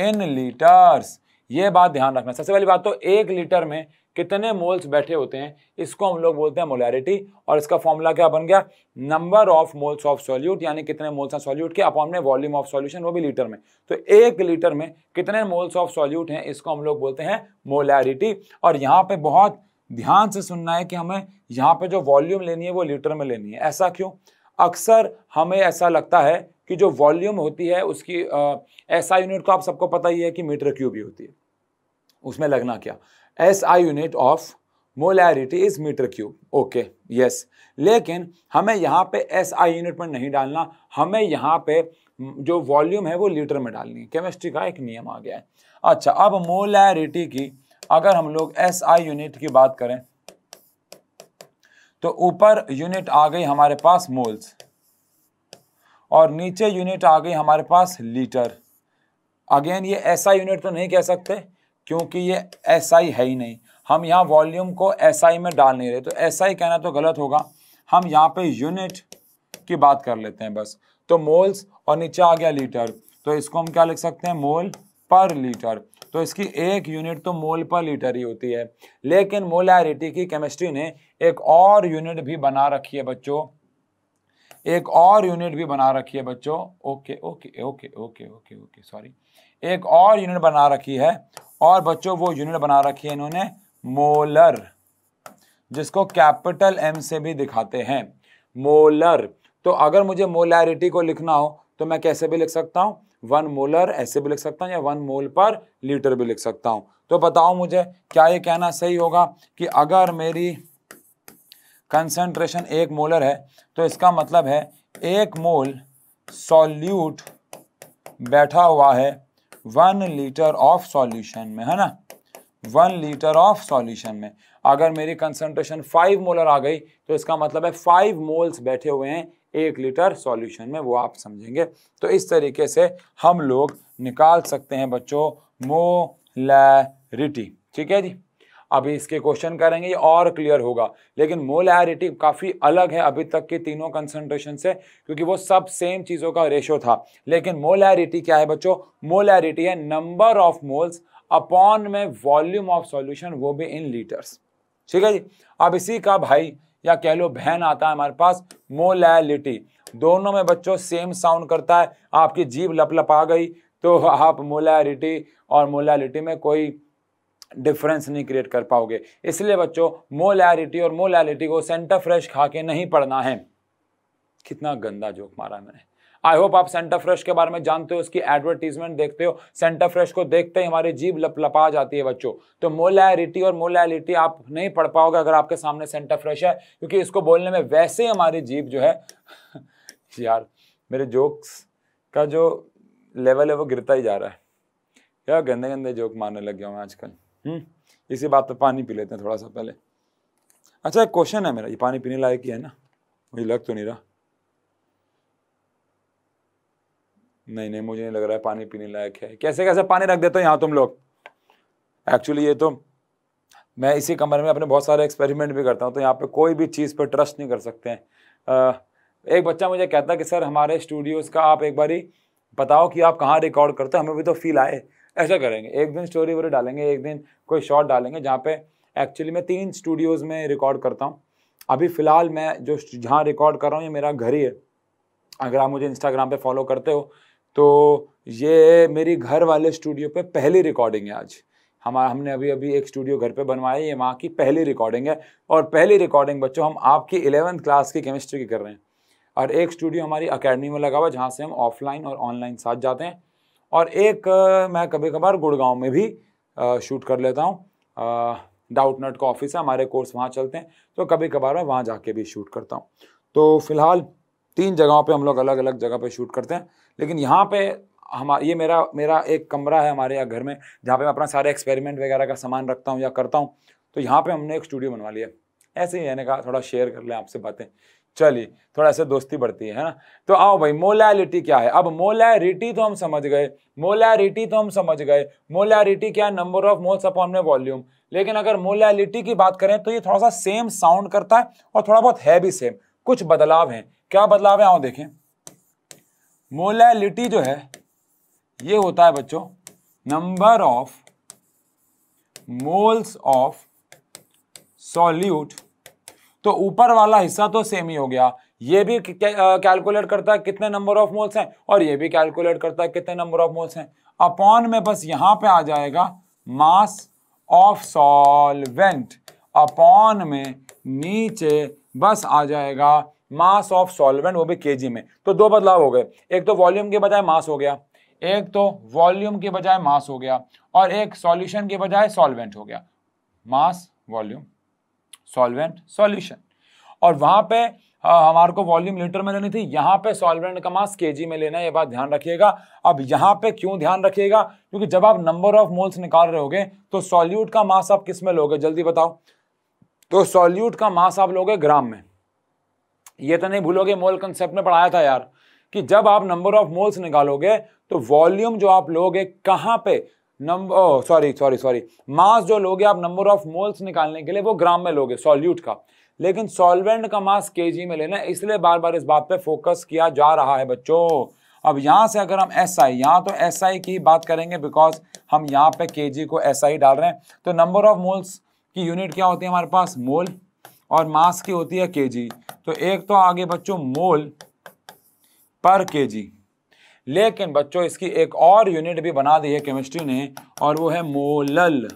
इन लीटर्स ये बात ध्यान रखना सबसे पहली बात तो एक लीटर में कितने मोल्स बैठे होते हैं इसको हम लोग बोलते हैं मोलैरिटी और इसका फॉर्मूला क्या बन गया number of moles of solute यानी कितने मोल्स हैं सॉल्यूट के अपॉन में वॉल्यूम ऑफ सॉल्यूशन वो भी लीटर में तो एक लीटर में कितने मोल्स ऑफ सॉल्यूट हैं इसको हम लोग बोलते हैं मोलैरिटी और यहाँ पे बहुत ध्यान से सुनना है कि हमें यहाँ पे जो वॉल्यूम लेनी है वो लीटर में लेनी है ऐसा क्यों अक्सर हमें ऐसा लगता है कि जो वॉल्यूम होती है उसकी एस आई यूनिट तो आप सबको पता ही है कि मीटर क्यूब ही होती है उसमें लगना क्या S I unit of molarity is metre cube okay yes लेकिन हमें यहाँ पे एस आई यूनिट में नहीं डालना हमें यहाँ पे जो वॉल्यूम है वो लीटर में डालनी है केमिस्ट्री का एक नियम आ गया है अच्छा अब मोलैरिटी की अगर हम लोग एस आई यूनिट की बात करें तो ऊपर यूनिट आ गई हमारे पास मोल्स और नीचे यूनिट आ गई हमारे पास लीटर अगेन ये ऐसा यूनिट तो नहीं कह सकते क्योंकि ये ऐसा है ही नहीं हम यहाँ वॉल्यूम को ऐसा में डाल नहीं रहे तो ऐसा कहना तो गलत होगा हम यहाँ पे यूनिट की बात कर लेते हैं बस तो मोल्स और नीचे आ गया लीटर तो इसको हम क्या लिख सकते हैं मोल पर लीटर तो इसकी एक यूनिट तो मोल पर लीटर ही होती है लेकिन मोलैरिटी की केमिस्ट्री ने एक और यूनिट भी बना रखी है बच्चों एक और यूनिट भी बना रखी है बच्चों okay okay okay okay okay okay sorry एक और यूनिट बना रखी है और बच्चों वो यूनिट बना रखी है इन्होंने मोलर जिसको कैपिटल एम से भी दिखाते हैं मोलर तो अगर मुझे मोलैरिटी को लिखना हो तो मैं कैसे भी लिख सकता हूँ वन मोलर ऐसे भी लिख सकता हूँ या वन मोल पर लीटर भी लिख सकता हूँ तो बताओ मुझे क्या ये कहना सही होगा कि अगर मेरी कंसनट्रेशन एक मोलर है तो इसका मतलब है एक मोल सॉल्यूट बैठा हुआ है वन लीटर ऑफ सॉल्यूशन में है ना वन लीटर ऑफ सॉल्यूशन में अगर मेरी कंसंट्रेशन फाइव मोलर आ गई तो इसका मतलब है फाइव मोल्स बैठे हुए हैं एक लीटर सॉल्यूशन में वो आप समझेंगे तो इस तरीके से हम लोग निकाल सकते हैं बच्चों मोलैरिटी ठीक है जी अभी इसके क्वेश्चन करेंगे ये और क्लियर होगा लेकिन मोलैरिटी काफ़ी अलग है अभी तक के तीनों कंसनट्रेशन से क्योंकि वो सब सेम चीज़ों का रेशो था लेकिन मोलैरिटी क्या है बच्चों मोलैरिटी है नंबर ऑफ मोल्स अपॉन में वॉल्यूम ऑफ सॉल्यूशन वो भी इन लीटर्स ठीक है जी अब इसी का भाई या कह लो बहन आता है हमारे पास मोलैलिटी दोनों में बच्चों सेम साउंड करता है आपकी जीभ लपलपा गई तो आप मोलैरिटी और मोलैलिटी में कोई डिफरेंस नहीं क्रिएट कर पाओगे इसलिए बच्चों मोलैरिटी और मोलैरिटी को सेंटर फ्रेश खा के नहीं पढ़ना है कितना गंदा जोक मारा मैंने आई होप आप सेंटर फ्रेश के बारे में जानते हो उसकी एडवर्टीजमेंट देखते हो सेंटर फ्रेश को देखते ही हमारी जीभ लपलपा जाती है बच्चों तो मोलैरिटी और मोलैलिटी आप नहीं पढ़ पाओगे अगर आपके सामने सेंटर फ्रेश है क्योंकि इसको बोलने में वैसे ही हमारी जीभ जो है यार मेरे जोक्स का जो लेवल है वो गिरता ही जा रहा है यार गंदे गंदे जोक मारने लग गया हूँ आजकल हम्म, इसी बात पर पानी पी लेते हैं थोड़ा सा पहले अच्छा एक क्वेश्चन है मेरा ये पानी पीने लायक ही है ना मुझे लग तो नहीं रहा नहीं नहीं मुझे नहीं लग रहा है पानी पीने लायक है कैसे कैसे पानी रख देते हो यहाँ तुम लोग एक्चुअली ये तो मैं इसी कमरे में अपने बहुत सारे एक्सपेरिमेंट भी करता हूँ तो यहाँ पे कोई भी चीज़ पर ट्रस्ट नहीं कर सकते हैं एक बच्चा मुझे कहता है कि सर हमारे स्टूडियोज़ का आप एक बारी बताओ कि आप कहाँ रिकॉर्ड करते हो हमें भी तो फील आए ऐसा करेंगे एक दिन स्टोरी वोरी डालेंगे एक दिन कोई शॉट डालेंगे जहाँ पे एक्चुअली मैं तीन स्टूडियोज़ में रिकॉर्ड करता हूँ अभी फ़िलहाल मैं जो जहाँ रिकॉर्ड कर रहा हूँ ये मेरा घर ही है अगर आप मुझे इंस्टाग्राम पे फॉलो करते हो तो ये मेरी घर वाले स्टूडियो पे पहली रिकॉर्डिंग है आज हमारा हमने अभी अभी एक स्टूडियो घर पे बनवाया ये वहाँ की पहली रिकॉर्डिंग है और पहली रिकॉर्डिंग बच्चों हम आपकी इलेवंथ क्लास की केमिस्ट्री की कर रहे हैं और एक स्टूडियो हमारी अकेडमी में लगा हुआ जहाँ से हम ऑफलाइन और ऑनलाइन साथ जाते हैं और एक मैं कभी कभार गुड़गांव में भी शूट कर लेता हूँ डाउट नट का ऑफिस है हमारे कोर्स वहाँ चलते हैं तो कभी कभार मैं वहाँ जाके भी शूट करता हूँ तो फिलहाल तीन जगहों पे हम लोग अलग अलग जगह पे शूट करते हैं लेकिन यहाँ पे हमारा ये मेरा मेरा एक कमरा है हमारे यहाँ घर में जहाँ पे मैं अपना सारे एक्सपेरिमेंट वगैरह का सामान रखता हूँ या करता हूँ तो यहाँ पे हमने एक स्टूडियो बनवा लिया ऐसे ही रहने कहा थोड़ा शेयर कर लें आपसे बातें चलिए थोड़ा सा दोस्ती बढ़ती है ना तो आओ भाई मोलैलिटी क्या है अब मोलैरिटी तो हम समझ गए मोलैरिटी तो हम समझ गए मोलैरिटी क्या है नंबर ऑफ मोल्स अपॉन में वॉल्यूम लेकिन अगर मोलैलिटी की बात करें तो ये थोड़ा सा सेम साउंड करता है और थोड़ा बहुत है भी सेम कुछ बदलाव है क्या बदलाव है आओ देखें मोलैलिटी जो है ये होता है बच्चों number of moles of solute तो ऊपर वाला हिस्सा तो सेम ही हो गया ये भी कैलकुलेट करता है कितने नंबर ऑफ मोल्स हैं और ये भी कैलकुलेट करता है कितने नंबर ऑफ मोल्स हैं अपॉन में बस यहां पे आ जाएगा मास ऑफ सॉल्वेंट अपॉन में नीचे बस आ जाएगा मास ऑफ सॉल्वेंट वो भी के में तो दो बदलाव हो गए एक तो वॉल्यूम के बजाय मास हो गया एक तो वॉल्यूम के बजाय मास हो गया और एक सॉल्यूशन के बजाय सॉल्वेंट हो गया मास वॉल्यूम सॉल्वेंट सॉल्यूशन और वहां पे हमारे को वॉल्यूम लीटर में लेनी थी यहाँ पे सॉल्वेंट का मास केजी में लेना है ये बात ध्यान रखिएगा अब यहाँ पे क्यों ध्यान रखिएगा क्योंकि जब आप नंबर ऑफ मोल्स निकाल रहे होगे तो सॉल्यूट का मास आप किस में लोगे जल्दी बताओ तो सॉल्यूट का मास आप लोगे ग्राम में ये तो नहीं भूलोगे मोल कंसेप्ट में पढ़ाया था यार कि जब आप नंबर ऑफ मोल्स निकालोगे तो वॉल्यूम जो आप लोगे कहाँ पे number sorry sorry sorry mass जो लोगे आप नंबर ऑफ मोल्स निकालने के लिए वो ग्राम में लोगे सॉल्यूट का लेकिन सॉल्वेंट का मास केजी में लेना इसलिए बार बार इस बात पे फोकस किया जा रहा है बच्चों अब यहाँ से अगर हम एस आई यहाँ तो एस आई की बात करेंगे बिकॉज हम यहाँ पे के जी को एस आई डाल रहे हैं तो नंबर ऑफ मोल्स की यूनिट क्या होती है हमारे पास मोल और मास की होती है के जी तो एक तो आगे बच्चों मोल पर के जी लेकिन बच्चों इसकी एक और यूनिट भी बना दी है केमिस्ट्री ने और वो है मोलल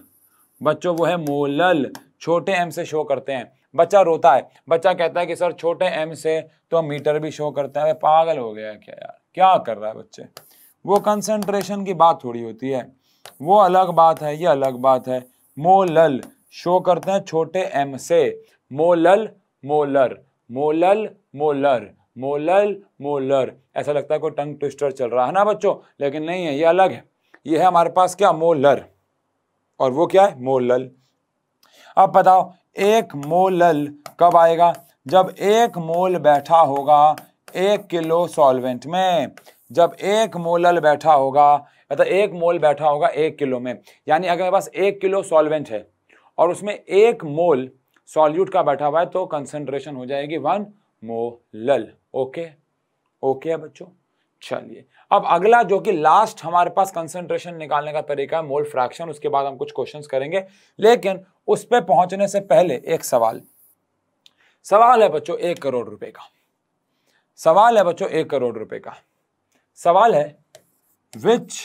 बच्चों वो है मोलल छोटे एम से शो करते हैं बच्चा रोता है बच्चा कहता है कि सर छोटे एम से तो मीटर भी शो करते हैं पागल हो गया क्या यार क्या कर रहा है बच्चे वो कंसेंट्रेशन की बात थोड़ी होती है वो अलग बात है ये अलग बात है मोलल शो करते हैं छोटे एम से molal molar molal molar molal molar ऐसा लगता है कोई टंग ट्विस्टर चल रहा है ना बच्चों लेकिन नहीं है ये अलग है ये है हमारे पास क्या मोलर और वो क्या है मोलल अब बताओ एक मोलल कब आएगा जब एक मोल बैठा होगा एक किलो सॉल्वेंट में जब एक मोलल बैठा होगा मतलब एक मोल बैठा होगा एक किलो में यानी अगर मेरे पास एक किलो सॉल्वेंट है और उसमें एक मोल सॉल्यूट का बैठा हुआ है तो कंसेंट्रेशन हो जाएगी वन मोलल ओके ओके है बच्चों चलिए अब अगला जो कि लास्ट हमारे पास कंसंट्रेशन निकालने का तरीका है मोल फ्रैक्शन उसके बाद हम कुछ क्वेश्चंस करेंगे लेकिन उस पर पहुंचने से पहले एक सवाल सवाल है बच्चों एक करोड़ रुपए का सवाल है बच्चों एक करोड़ रुपए का सवाल है which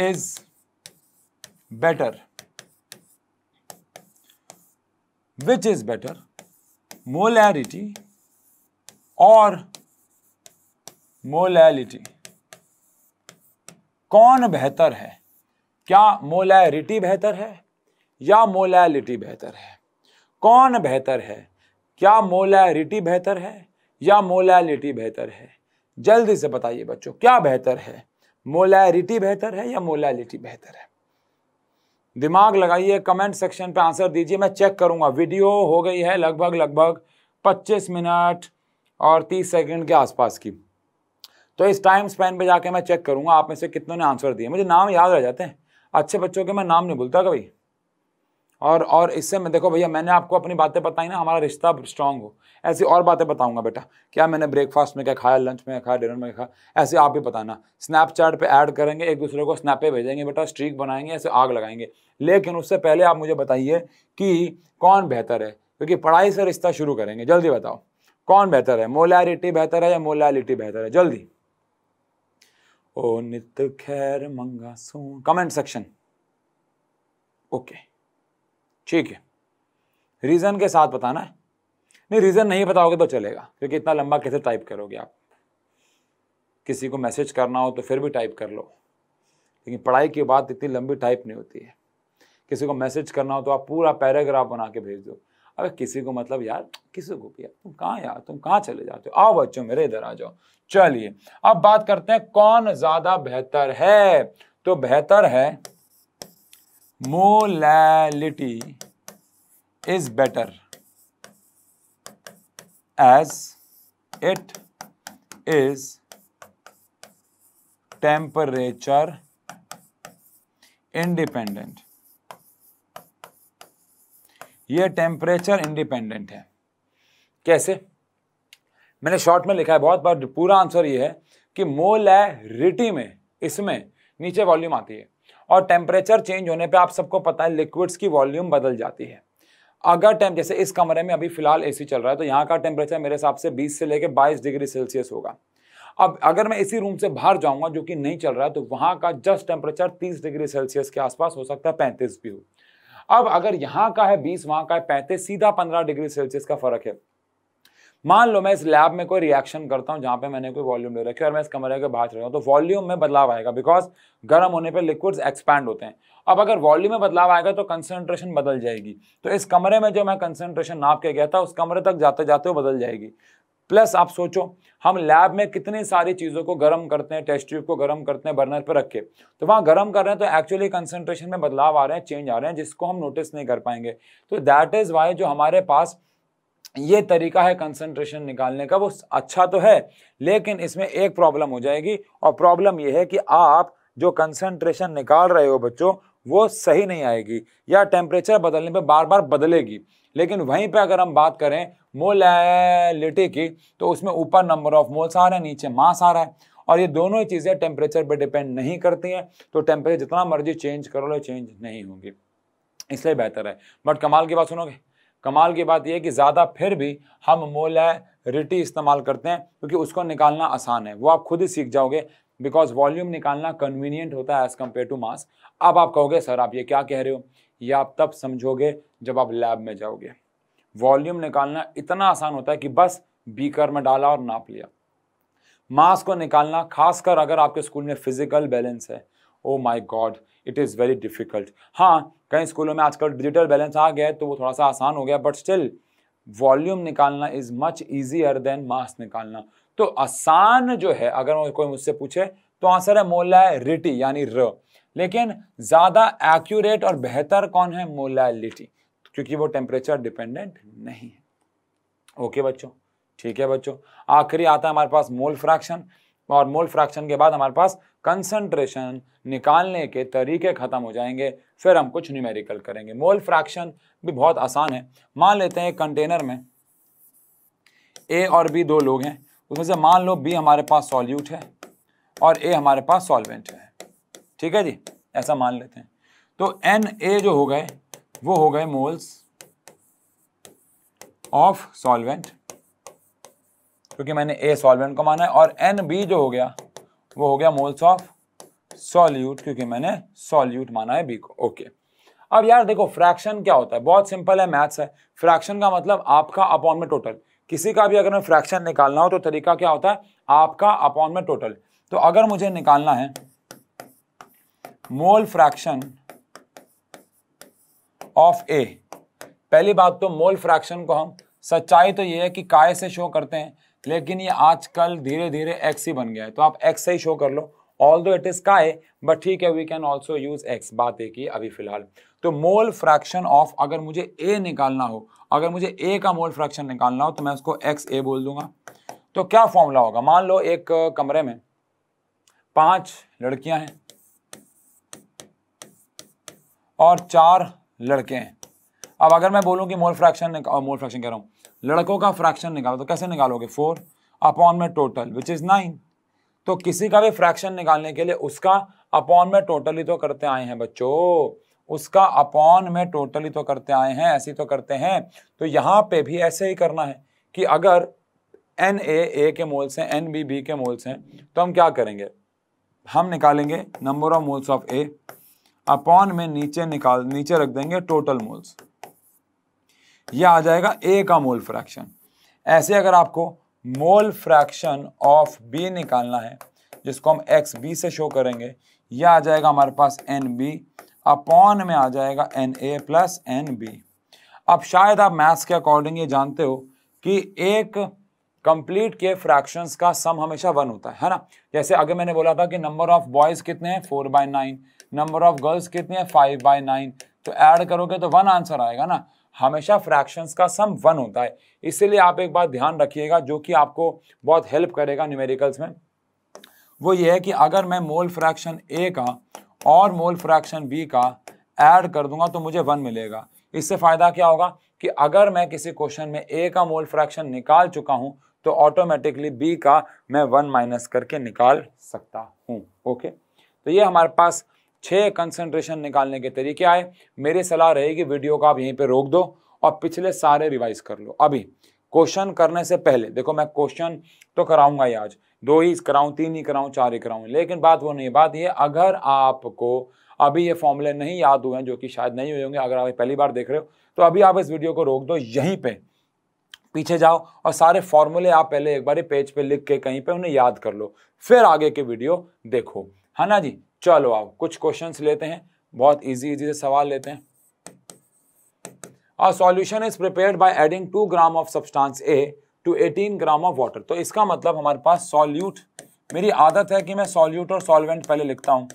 is better which is better molarity और मोलैलिटी कौन बेहतर है क्या मोलैरिटी बेहतर है या मोलैलिटी बेहतर है कौन बेहतर है क्या मोलैरिटी बेहतर है या मोलैलिटी बेहतर है जल्दी से बताइए बच्चों क्या बेहतर है मोलैरिटी बेहतर है या मोलैलिटी बेहतर है दिमाग लगाइए कमेंट सेक्शन पे आंसर दीजिए मैं चेक करूँगा वीडियो हो गई है लगभग लगभग 25 मिनट और 30 सेकंड के आसपास की तो इस टाइम स्पेन पे जाके मैं चेक करूँगा आप में से कितनों ने आंसर दिए मुझे नाम याद रह जाते हैं अच्छे बच्चों के मैं नाम नहीं भूलता कभी और और इससे मैं देखो भैया मैंने आपको अपनी बातें बताई ना हमारा रिश्ता स्ट्रांग हो ऐसी और बातें बताऊंगा बेटा क्या मैंने ब्रेकफास्ट में क्या खाया लंच में खाया डिनर में खाया ऐसे आप भी बताना स्नैपचैट पे ऐड करेंगे एक दूसरे को स्नैपे भेजेंगे बेटा स्ट्रीक बनाएंगे ऐसे आग लगाएंगे लेकिन उससे पहले आप मुझे बताइए कि कौन बेहतर है क्योंकि पढ़ाई से रिश्ता शुरू करेंगे जल्दी बताओ कौन बेहतर है मोलैरिटी बेहतर है या मोलैलिटी बेहतर है जल्दी ओ नित खैर मंगा so comment section okay okay. ठीक है रीज़न के साथ बताना है नहीं रीज़न नहीं बताओगे तो चलेगा क्योंकि इतना लंबा कैसे टाइप करोगे आप किसी को मैसेज करना हो तो फिर भी टाइप कर लो लेकिन पढ़ाई की बात इतनी लंबी टाइप नहीं होती है किसी को मैसेज करना हो तो आप पूरा पैराग्राफ बना के भेज दो अरे किसी को मतलब यार किसी को भी यार तुम कहाँ यार तुम कहाँ चले जाते हो आओ बच्चों मेरे इधर आ जाओ चलिए अब बात करते हैं कौन ज़्यादा बेहतर है तो बेहतर है molality is better as it is temperature independent यह टेम्परेचर इंडिपेंडेंट है कैसे मैंने शॉर्ट में लिखा है बहुत बार पूरा आंसर ये है कि मोलैरिटी में इसमें नीचे वॉल्यूम आती है और टेम्परेचर चेंज होने पे आप सबको पता है लिक्विड्स की वॉल्यूम बदल जाती है अगर टेम्प जैसे इस कमरे में अभी फिलहाल एसी चल रहा है तो यहाँ का टेम्परेचर मेरे हिसाब से 20 से लेकर 22 डिग्री सेल्सियस होगा अब अगर मैं इसी रूम से बाहर जाऊंगा जो कि नहीं चल रहा है तो वहाँ का जस्ट टेम्परेचर 30 डिग्री सेल्सियस के आसपास हो सकता है 35 भी हो अब अगर यहाँ का है 20 वहाँ का है पैंतीस सीधा पंद्रह डिग्री सेल्सियस का फर्क है मान लो मैं इस लैब में कोई रिएक्शन करता हूँ जहाँ पे मैंने कोई वॉल्यूम ले रखी और मैं इस कमरे के बाहर रहा हूँ तो वॉल्यूम में बदलाव आएगा बिकॉज गर्म होने पर लिक्विड्स एक्सपैंड होते हैं अब अगर वॉल्यूम में बदलाव आएगा तो कंसनट्रेशन बदल जाएगी तो इस कमरे में जो मैं कंसनट्रेशन नाप के गया था उस कमरे तक जाते जाते वो बदल जाएगी प्लस आप सोचो हम लैब में कितनी सारी चीज़ों को गर्म करते हैं टेस्ट ट्यूब को गर्म करते हैं बर्नर पर रख के तो वहाँ गर्म कर रहे हैं तो एक्चुअली कंसनट्रेशन में बदलाव आ रहे हैं चेंज आ रहे हैं जिसको हम नोटिस नहीं कर पाएंगे तो दैट इज़ वाई जो हमारे पास ये तरीका है कंसंट्रेशन निकालने का वो अच्छा तो है लेकिन इसमें एक प्रॉब्लम हो जाएगी और प्रॉब्लम ये है कि आप जो कंसंट्रेशन निकाल रहे हो बच्चों वो सही नहीं आएगी या टेम्परेचर बदलने पे बार बार बदलेगी लेकिन वहीं पे अगर हम बात करें मोलैलिटी की तो उसमें ऊपर नंबर ऑफ मोल्स आ रहे हैं नीचे मास आ रहा है और ये दोनों ही चीज़ें टेम्परेचर पर डिपेंड नहीं करती हैं तो टेम्परेचर जितना मर्जी चेंज करो लो चेंज नहीं होंगी इसलिए बेहतर है बट कमाल की बात सुनोगे कमाल की बात यह है कि ज़्यादा फिर भी हम मोला रिटी इस्तेमाल करते हैं क्योंकि उसको निकालना आसान है वो आप खुद ही सीख जाओगे बिकॉज वॉल्यूम निकालना कन्वीनियंट होता है एज़ कम्पेयर टू मास अब आप कहोगे सर आप ये क्या कह रहे हो ये आप तब समझोगे जब आप लैब में जाओगे वॉल्यूम निकालना इतना आसान होता है कि बस बीकर में डाला और नाप लिया मास को निकालना खासकर अगर आपके स्कूल में फिजिकल बैलेंस है oh my god it is very difficult हाँ कई स्कूलों में आजकल डिजिटल बैलेंस आ गया है तो वो थोड़ा सा आसान हो गया बट स्टिल वॉल्यूम निकालना is much easier than mass निकालना तो आसान जो है अगर कोई मुझसे पूछे तो आंसर है रिटी यानी र लेकिन ज़्यादा एक्यूरेट और बेहतर कौन है मोलैलिटी क्योंकि वो टेम्परेचर डिपेंडेंट नहीं है ओके बच्चों ठीक है बच्चों आखिरी आता है हमारे पास मोल फ्रैक्शन और मोल फ्रैक्शन के बाद हमारे पास कंसंट्रेशन निकालने के तरीके ख़त्म हो जाएंगे फिर हम कुछ न्यूमेरिकल करेंगे मोल फ्रैक्शन भी बहुत आसान है मान लेते हैं कंटेनर में ए और बी दो लोग हैं उसमें से मान लो बी हमारे पास सॉल्यूट है और ए हमारे पास सॉल्वेंट है ठीक है जी ऐसा मान लेते हैं तो एन ए जो हो गए वो हो गए मोल्स ऑफ सॉल्वेंट क्योंकि मैंने ए सॉल्वेंट को माना है और एन बी जो हो गया वो हो गया मोल्स ऑफ सॉल्यूट क्योंकि मैंने सॉल्यूट माना है बी को ओके अब यार देखो फ्रैक्शन क्या होता है बहुत सिंपल है मैथ्स है फ्रैक्शन का मतलब आपका अपॉन में टोटल किसी का भी अगर मैं फ्रैक्शन निकालना हो तो तरीका क्या होता है आपका अपॉन में टोटल तो अगर मुझे निकालना है मोल फ्रैक्शन ऑफ ए पहली बात तो मोल फ्रैक्शन को हम सच्चाई तो ये है कि काय से शो करते हैं लेकिन ये आजकल धीरे धीरे एक्स ही बन गया है तो आप एक्स ही शो कर लो ऑल दो इट इज काय बट ठीक है we can also use X बात एक ही अभी फिलहाल तो मोल फ्रैक्शन ऑफ अगर मुझे ए निकालना हो अगर मुझे ए का मोल फ्रैक्शन निकालना हो तो मैं उसको एक्स ए बोल दूंगा तो क्या फॉर्मूला होगा मान लो एक कमरे में पांच लड़कियां हैं और चार लड़के हैं अब अगर मैं बोलूं कि मोल फ्रैक्शन मोल फ्रैक्शन कह रहा हूं लड़कों का फ्रैक्शन निकालो तो कैसे निकालोगे फोर अपॉन में टोटल विच इज़ नाइन तो किसी का भी फ्रैक्शन निकालने के लिए उसका अपॉन में टोटल ही तो करते आए हैं बच्चों उसका अपॉन में टोटल ही तो करते आए हैं ऐसे ही तो करते हैं तो यहाँ पे भी ऐसे ही करना है कि अगर एन ए ए के मोल्स हैं एन बी बी के मोल्स हैं तो हम क्या करेंगे हम निकालेंगे number of moles of A upon में नीचे निकाल नीचे रख देंगे टोटल मोल्स ये आ जाएगा ए का मोल फ्रैक्शन ऐसे अगर आपको मोल फ्रैक्शन ऑफ बी निकालना है जिसको हम एक्स बी से शो करेंगे यह आ जाएगा हमारे पास एन बी अपॉन में आ जाएगा N A plus N B अब शायद आप मैथ्स के अकॉर्डिंग ये जानते हो कि एक कंप्लीट के फ्रैक्शंस का सम हमेशा वन होता है है ना जैसे आगे मैंने बोला था कि नंबर ऑफ बॉयज कितने हैं four by nine number of girls कितने हैं फाइव बाय नाइन तो ऐड करोगे तो वन आंसर आएगा ना हमेशा फ्रैक्शंस का सम वन होता है इसीलिए आप एक बात ध्यान रखिएगा जो कि आपको बहुत हेल्प करेगा न्यूमेरिकल्स में वो ये है कि अगर मैं मोल फ्रैक्शन ए का और मोल फ्रैक्शन बी का ऐड कर दूंगा तो मुझे वन मिलेगा इससे फ़ायदा क्या होगा कि अगर मैं किसी क्वेश्चन में ए का मोल फ्रैक्शन निकाल चुका हूँ तो ऑटोमेटिकली बी का मैं वन माइनस करके निकाल सकता हूँ ओके तो ये हमारे पास छः कंसंट्रेशन निकालने के तरीके आए मेरी सलाह रहेगी वीडियो को आप यहीं पर रोक दो और पिछले सारे रिवाइज कर लो अभी क्वेश्चन करने से पहले देखो मैं क्वेश्चन तो कराऊंगा ही आज दो ही कराऊं तीन ही कराऊं चार ही कराऊं लेकिन बात वो नहीं बात ये अगर आपको अभी ये फॉर्मूले नहीं याद हुए हैं जो कि शायद नहीं हुए होंगे अगर आप पहली बार देख रहे हो तो अभी आप इस वीडियो को रोक दो यहीं पर पीछे जाओ और सारे फॉर्मूले आप पहले एक बार पेज पे लिख के कहीं पर उन्हें याद कर लो फिर आगे की वीडियो देखो है हाँ ना जी चलो आओ कुछ क्वेश्चंस लेते हैं बहुत इजी इजी से सवाल लेते हैं और solution is prepared by adding two gram of substance A two 18 gram of water तो इसका मतलब हमारे पास सॉल्यूट मेरी आदत है कि मैं सॉल्यूट और सॉल्वेंट पहले लिखता हूँ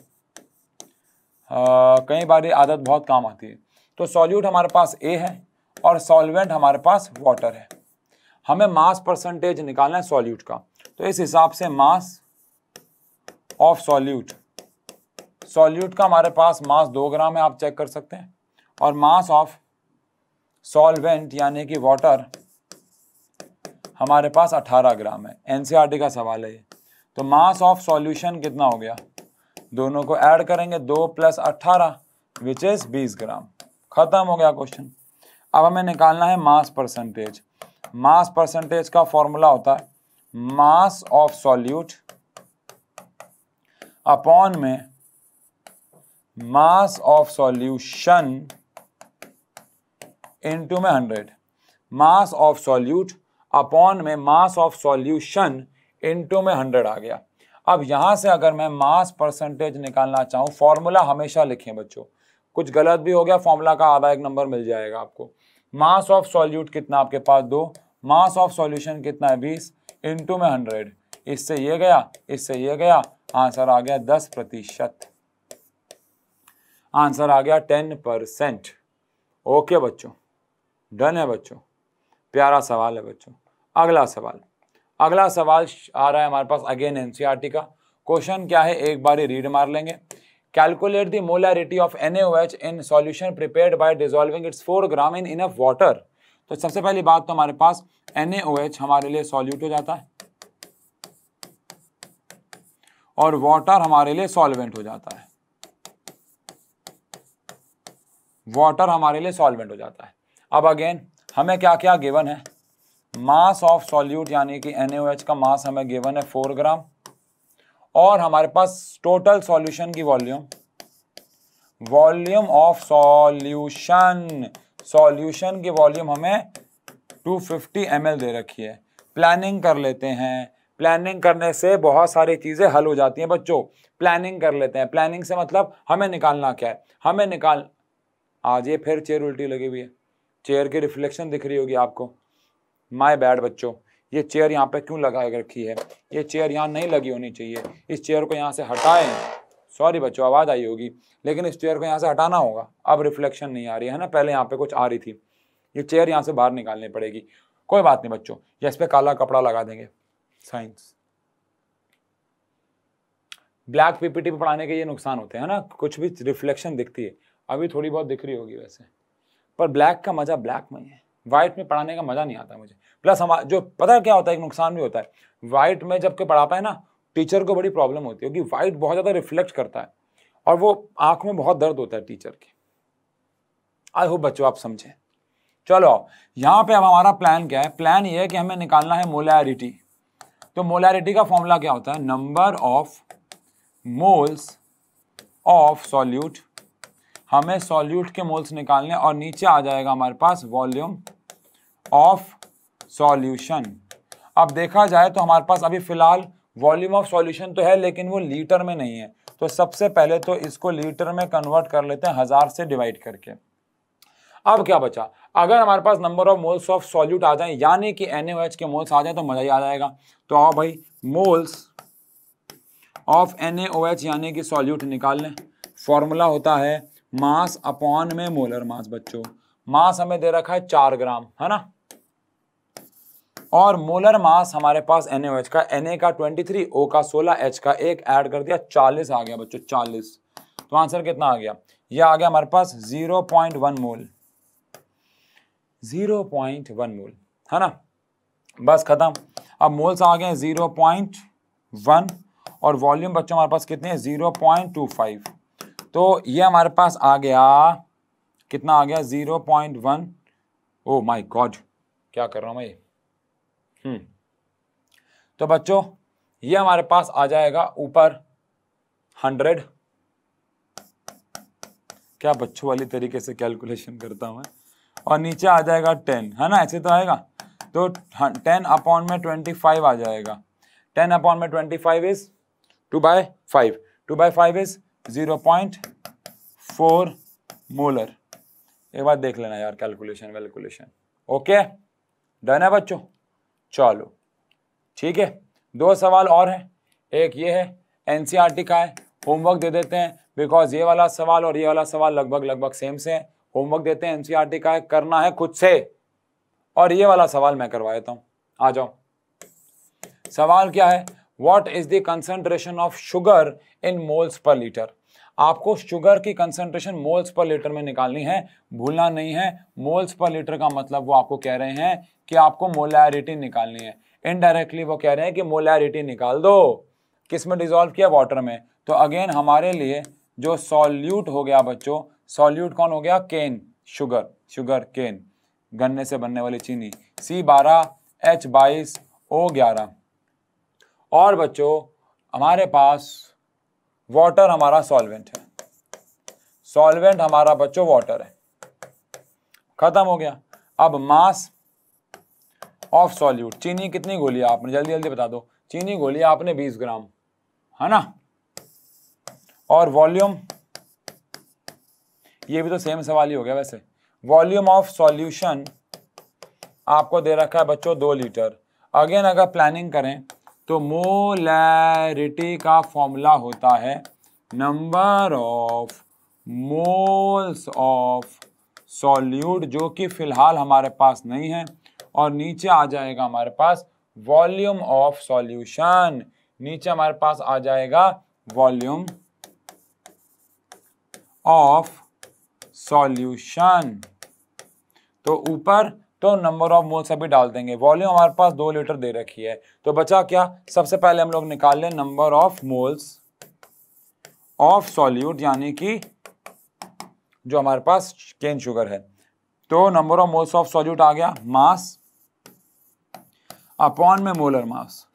कई बार ये आदत बहुत काम आती है तो सॉल्यूट हमारे पास ए है और सॉल्वेंट हमारे पास वाटर है हमें मास परसेंटेज निकालना है सॉल्यूट का तो इस हिसाब से मास ऑफ सॉल्यूट सॉल्यूट का हमारे पास मास दो ग्राम है आप चेक कर सकते हैं और मास ऑफ सॉल्वेंट यानी कि वाटर हमारे पास 18 ग्राम है एनसीईआरटी e का सवाल है ये तो मास ऑफ सॉल्यूशन कितना हो गया दोनों को ऐड करेंगे दो प्लस अट्ठारह विच इज बीस ग्राम खत्म हो गया क्वेश्चन अब हमें निकालना है मास परसेंटेज मास परसेंटेज का फॉर्मूला होता है मास ऑफ सॉल्यूट अपॉन में मास ऑफ सॉल्यूशन इनटू में hundred mass of solute upon में मास ऑफ सॉल्यूशन इनटू में हंड्रेड आ गया अब यहां से अगर मैं मास परसेंटेज निकालना चाहूं फॉर्मूला हमेशा लिखें बच्चों कुछ गलत भी हो गया फॉर्मूला का आधा एक नंबर मिल जाएगा आपको मास ऑफ सॉल्यूट कितना आपके पास दो मास ऑफ सॉल्यूशन कितना है बीस इंटू में हंड्रेड इससे ये गया इससे ये गया आंसर आ गया दस प्रतिशत आंसर आ गया टेन परसेंट ओके बच्चों डन है बच्चों प्यारा सवाल है बच्चों अगला सवाल अगला सवाल आ रहा है हमारे पास अगेन एन e का क्वेश्चन क्या है एक बार ही रीड मार लेंगे calculate the molarity of H in solution prepared by dissolving its four gram in enough water तो सबसे पहली बात तो हमारे पास एन हमारे लिए सॉल्यूट हो जाता है और वाटर हमारे लिए सॉल्वेंट हो जाता है वाटर हमारे लिए सॉल्वेंट हो जाता है अब अगेन हमें क्या क्या गिवन है मास ऑफ सॉल्यूट यानी कि एन का मास हमें गिवन है फोर ग्राम और हमारे पास टोटल सॉल्यूशन की volume volume of solution solution की वॉल्यूम हमें 250 ml दे रखी है प्लानिंग कर लेते हैं प्लानिंग करने से बहुत सारी चीज़ें हल हो जाती हैं बच्चों प्लानिंग कर लेते हैं प्लानिंग से मतलब हमें निकालना क्या है हमें निकाल आज ये फिर चेयर उल्टी लगी हुई है चेयर की रिफ्लेक्शन दिख रही होगी आपको माय बैड बच्चों ये चेयर यहाँ पे क्यों लगा रखी है ये चेयर यहाँ नहीं लगी होनी चाहिए इस चेयर को यहाँ से हटाएं सॉरी बच्चों आवाज़ आई होगी लेकिन इस चेयर को यहाँ से हटाना होगा अब रिफ्लेक्शन नहीं आ रही है ना पहले यहाँ पर कुछ आ रही थी ये चेयर यहाँ से बाहर निकालनी पड़ेगी कोई बात नहीं बच्चों या इस पर काला कपड़ा लगा देंगे साइंस ब्लैक पीपीटी पे पढ़ाने के ये नुकसान होते हैं ना कुछ भी रिफ्लेक्शन दिखती है अभी थोड़ी बहुत दिख रही होगी वैसे पर ब्लैक का मज़ा ब्लैक में ही है व्हाइट में पढ़ाने का मज़ा नहीं आता मुझे प्लस हम जो पता क्या होता है एक नुकसान भी होता है व्हाइट में जब जबकि पढ़ाता है ना टीचर को बड़ी प्रॉब्लम होती है क्योंकि वाइट बहुत ज़्यादा रिफ्लेक्ट करता है और वो आँख में बहुत दर्द होता है टीचर के आई होप बच्चों आप समझें चलो यहाँ पे अब हमारा प्लान क्या है प्लान ये है कि हमें निकालना है मोलैरिटी तो मोलारिटी का फॉर्मूला क्या होता है number of moles of solute हमें सॉल्यूट के मोल्स निकालने और नीचे आ जाएगा हमारे पास वॉल्यूम ऑफ सॉल्यूशन अब देखा जाए तो हमारे पास अभी फिलहाल वॉल्यूम ऑफ सॉल्यूशन तो है लेकिन वो लीटर में नहीं है तो सबसे पहले तो इसको लीटर में कन्वर्ट कर लेते हैं हज़ार से डिवाइड करके अब क्या बचा अगर हमारे पास number of moles of solute आ जाए यानी कि एन के मोल्स आ जाए तो मजा ही आ जाएगा तो आओ भाई मोल्स ऑफ एन यानी कि सॉल्यूट निकाल लें फॉर्मूला होता है मास अपॉन में मोलर मास बच्चों मास हमें दे रखा है चार ग्राम है ना और मोलर मास हमारे पास एन का एन का 23 ओ का 16 एच का एक ऐड कर दिया 40 आ गया बच्चों 40 तो आंसर कितना आ गया ये आ गया हमारे पास 0.1 mole zero point one mole है ना बस ख़त्म अब मोल्स आ गए ज़ीरो पॉइंट वन और वॉल्यूम बच्चों हमारे पास कितने हैं ज़ीरो पॉइंट टू फाइव तो ये हमारे पास आ गया कितना आ गया zero point one oh my god क्या कर रहा हूँ मैं हम्म तो बच्चों ये हमारे पास आ जाएगा ऊपर हंड्रेड क्या बच्चों वाली तरीके से कैलकुलेशन करता हूँ मैं और नीचे आ जाएगा टेन है ना ऐसे तो आएगा तो हाँ, टेन अपॉन में ट्वेंटी फाइव आ जाएगा टेन अपॉन में twenty five is two by five two by five is zero point four molar एक बार देख लेना यार कैलकुलेशन वैलकुलेशन ओके डन है बच्चों चलो ठीक है दो सवाल और हैं एक ये है टी e का है होमवर्क दे देते हैं बिकॉज ये वाला सवाल और ये वाला सवाल लगभग लगभग सेम से है होमवर्क देते हैं एनसीईआरटी का है, करना है खुद से और ये वाला सवाल मैं करवा देता हूं आ जाओ सवाल क्या है what is the of sugar in moles per litre आपको शुगर की कंसंट्रेशन मोल्स पर लीटर में निकालनी है भूलना नहीं है मोल्स पर लीटर का मतलब वो आपको कह रहे हैं कि आपको मोलैरिटी निकालनी है इनडायरेक्टली वो कह रहे हैं कि मोलैरिटी निकाल दो किस में डिजोल्व किया वाटर में तो अगेन हमारे लिए जो सॉल्यूट हो गया बच्चों सॉल्यूट कौन हो गया केन शुगर शुगर केन गन्ने से बनने वाली चीनी सी बारह एच बाईस ओ ग्यारह और बच्चों हमारे पास वाटर हमारा सॉल्वेंट है सॉल्वेंट हमारा बच्चों वाटर है खत्म हो गया अब मास ऑफ सॉल्यूट चीनी कितनी गोली आपने जल्दी जल्दी बता दो चीनी गोली आपने 20 ग्राम है ना और वॉल्यूम ये भी तो सेम सवाल ही हो गया वैसे वॉल्यूम ऑफ सॉल्यूशन आपको दे रखा है बच्चों दो लीटर अगेन अगर प्लानिंग करें तो मोलैरिटी का फॉर्मूला होता है number of moles of solute जो कि फिलहाल हमारे पास नहीं है और नीचे आ जाएगा हमारे पास वॉल्यूम ऑफ सॉल्यूशन नीचे हमारे पास आ जाएगा वॉल्यूम ऑफ सॉल्यूशन तो ऊपर तो नंबर ऑफ मोल्स अभी डाल देंगे वॉल्यूम हमारे पास दो लीटर दे रखी है तो बचा क्या सबसे पहले हम लोग निकाल लें number of moles of solute यानी कि जो हमारे पास केन शुगर है तो number of moles of solute आ गया मास अपॉन में मोलर मास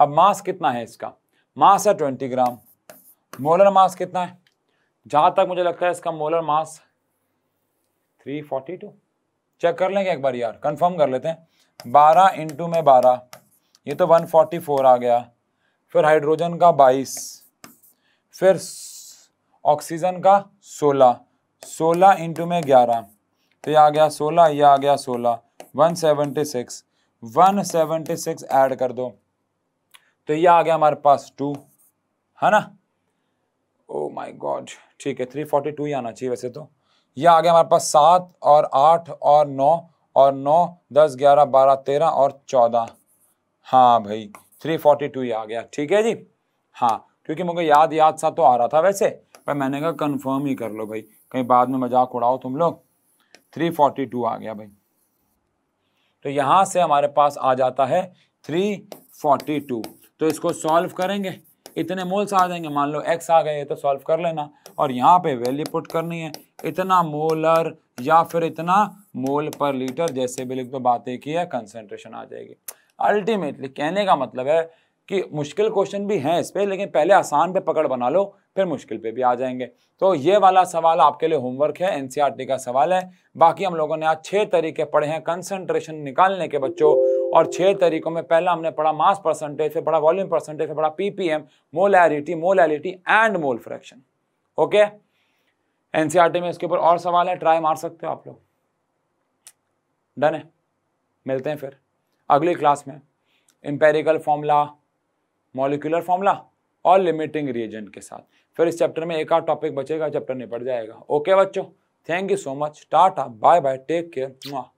अब मास कितना है इसका मास है ट्वेंटी ग्राम मोलर मास कितना है जहां तक मुझे लगता है इसका molar mass three forty two check कर लेंगे एक बार यार कंफर्म कर लेते हैं बारह इंटू में बारह ये तो वन फोर्टी फोर आ गया फिर हाइड्रोजन का बाईस फिर ऑक्सीजन का सोलह सोलह इंटू में ग्यारह तो ये आ गया सोलह ये आ गया सोलह one seventy six one seventy six add कर दो तो ये आ गया हमारे पास टू है ना ओ माई गॉड ठीक है थ्री फोर्टी टू ही आना चाहिए वैसे तो यह आ गया हमारे पास सात और आठ और नौ और नौ दस ग्यारह बारह तेरह और चौदह हाँ भाई थ्री फोर्टी टू ही आ गया ठीक है जी हाँ क्योंकि मुझे याद याद सा तो आ रहा था वैसे पर मैंने कहा कंफर्म ही कर लो भाई कहीं बाद में मजाक उड़ाओ तुम लोग थ्री फोर्टी टू आ गया भाई तो यहाँ से हमारे पास आ जाता है थ्री फोर्टी टू तो इसको सॉल्व करेंगे इतने मोल्स आ जाएंगे मान लो एक्स आ गए तो सॉल्व कर लेना और यहाँ पे वैल्यू पुट करनी है इतना मोलर या फिर इतना मोल पर लीटर जैसे भी लिख दो बातें की है कंसेंट्रेशन आ जाएगी अल्टीमेटली कहने का मतलब है कि मुश्किल क्वेश्चन भी हैं इस पर लेकिन पहले आसान पे पकड़ बना लो फिर मुश्किल पे भी आ जाएंगे तो ये वाला सवाल आपके लिए होमवर्क है एनसीईआरटी e का सवाल है बाकी हम लोगों ने आज छह तरीके पढ़े हैं कंसंट्रेशन निकालने के बच्चों और छह तरीकों में पहला हमने पढ़ा मास परसेंटेज से पढ़ा वॉल्यूम परसेंटेज से पढ़ा PPM molarity molality and mole fraction okay NCERT में इसके ऊपर और सवाल है ट्राई मार सकते हो आप लोग डन है मिलते हैं फिर अगली क्लास में इंपेरिकल फॉर्मूला मॉलिकुलर फॉर्मूला और लिमिटिंग रिएजेंट के साथ फिर इस चैप्टर में एक आध टॉपिक बचेगा चैप्टर निपट जाएगा ओके बच्चों thank you so much tata bye bye take care